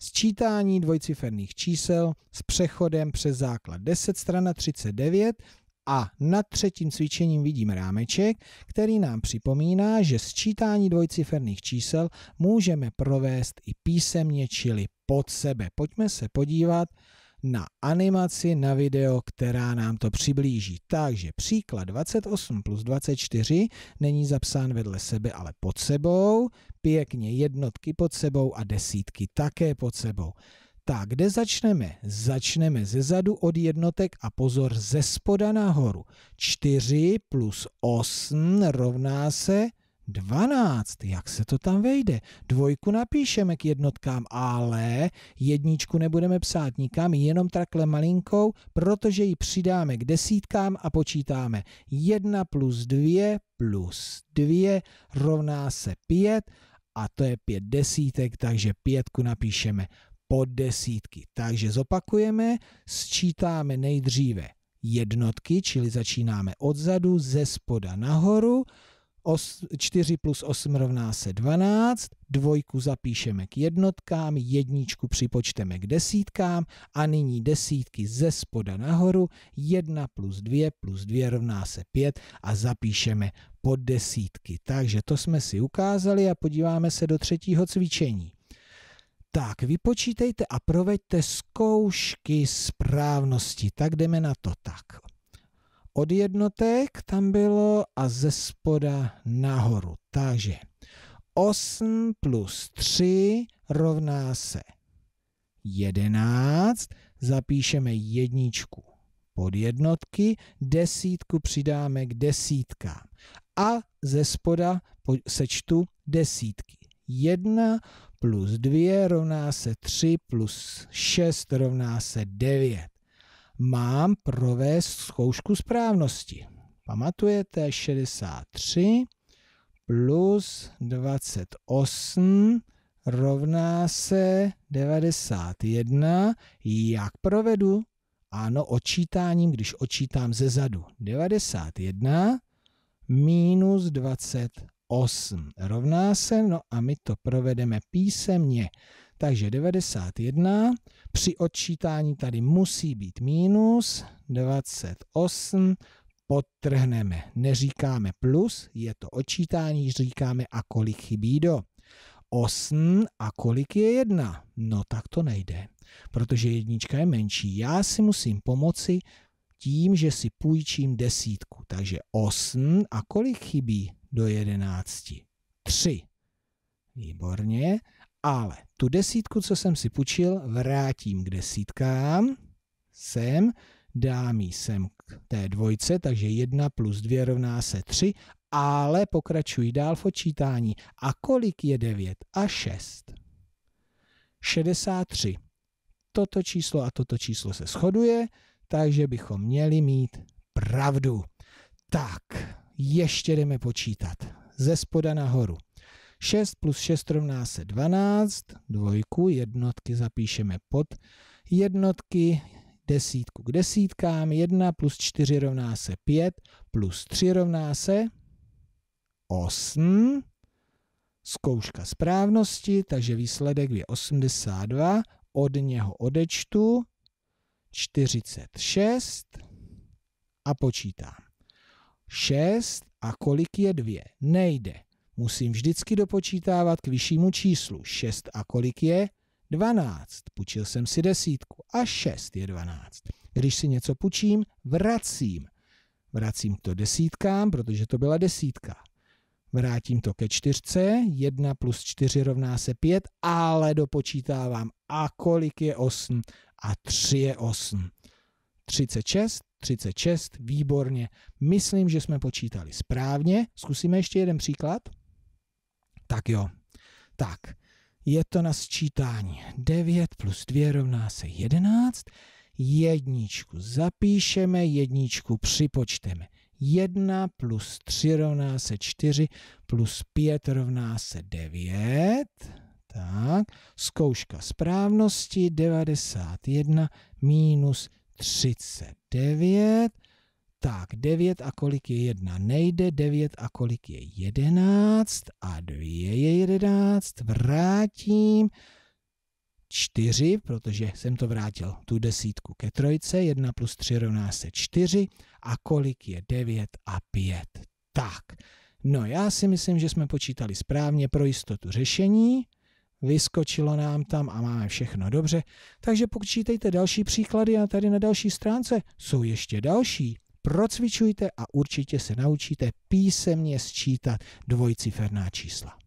sčítání dvojciferných čísel s přechodem přes základ 10 strana 39 a nad třetím cvičením vidím rámeček, který nám připomíná, že sčítání dvojciferných čísel můžeme provést i písemně, čili pod sebe. Pojďme se podívat na animaci na video, která nám to přiblíží. Takže příklad 28 plus 24 není zapsán vedle sebe, ale pod sebou. Pěkně jednotky pod sebou a desítky také pod sebou. Tak, kde začneme? Začneme ze zadu od jednotek a pozor ze spoda nahoru. 4 plus 8 rovná se 12. Jak se to tam vejde? Dvojku napíšeme k jednotkám, ale jedničku nebudeme psát nikam, jenom takhle malinkou, protože ji přidáme k desítkám a počítáme. 1 plus 2 plus 2 rovná se 5 a to je 5 desítek, takže pětku napíšeme pod desítky. Takže zopakujeme, sčítáme nejdříve jednotky, čili začínáme odzadu, ze spoda nahoru, Os, 4 plus 8 rovná se 12, dvojku zapíšeme k jednotkám, jedničku připočteme k desítkám a nyní desítky ze spoda nahoru, 1 plus 2 plus 2 rovná se 5 a zapíšeme pod desítky. Takže to jsme si ukázali a podíváme se do třetího cvičení. Tak, vypočítejte a proveďte zkoušky správnosti. Tak jdeme na to tak od jednotek tam bylo a ze spoda nahoru. Takže 8 plus 3 rovná se 11. Zapíšeme jedničku pod jednotky, desítku přidáme k desítkám. A ze spoda sečtu desítky. 1 plus 2 rovná se 3 plus 6 rovná se 9 mám provést zkoušku správnosti. Pamatujete 63 plus 28 rovná se 91. Jak provedu? Ano, odčítáním, když odčítám ze zadu. 91 minus 28 rovná se, no a my to provedeme písemně. Takže 91 při odčítání tady musí být minus 28, podtrhneme, neříkáme plus, je to odčítání, říkáme a kolik chybí do. 8 a kolik je 1? No tak to nejde, protože jednička je menší. Já si musím pomoci tím, že si půjčím desítku. Takže 8 a kolik chybí do 11? 3. Výborně. Ale tu desítku, co jsem si půjčil, vrátím k desítkám, sem, dám ji sem k té dvojce, takže 1 plus 2 rovná se 3, ale pokračuji dál v odčítání. A kolik je 9 a 6? 63. Toto číslo a toto číslo se shoduje, takže bychom měli mít pravdu. Tak, ještě jdeme počítat. Ze spoda nahoru. 6 plus 6 rovná se 12, dvojku, jednotky zapíšeme pod jednotky, desítku k desítkám, 1 plus 4 rovná se 5, plus 3 rovná se 8, zkouška správnosti, takže výsledek je 82, od něho odečtu 46 a počítám. 6 a kolik je 2? Nejde musím vždycky dopočítávat k vyššímu číslu. 6 a kolik je? 12. Půjčil jsem si desítku a 6 je 12. Když si něco půjčím, vracím. Vracím to desítkám, protože to byla desítka. Vrátím to ke čtyřce, 1 plus 4 rovná se 5, ale dopočítávám a kolik je 8 a 3 je 8. 36, 36, výborně. Myslím, že jsme počítali správně. Zkusíme ještě jeden příklad. Tak jo. Tak, je to na sčítání. 9 plus 2 rovná se 11. Jedničku zapíšeme, jedničku připočteme. 1 plus 3 rovná se 4, plus 5 rovná se 9. Tak, zkouška správnosti 91 minus 39 tak, 9 a kolik je 1? Nejde 9 a kolik je 11 a 2 je 11. Vrátím 4, protože jsem to vrátil tu desítku ke trojce. 1 plus 3 rovná se 4 a kolik je 9 a 5? Tak, no já si myslím, že jsme počítali správně pro jistotu řešení. Vyskočilo nám tam a máme všechno dobře. Takže počítejte další příklady a tady na další stránce jsou ještě další procvičujte a určitě se naučíte písemně sčítat dvojciferná čísla.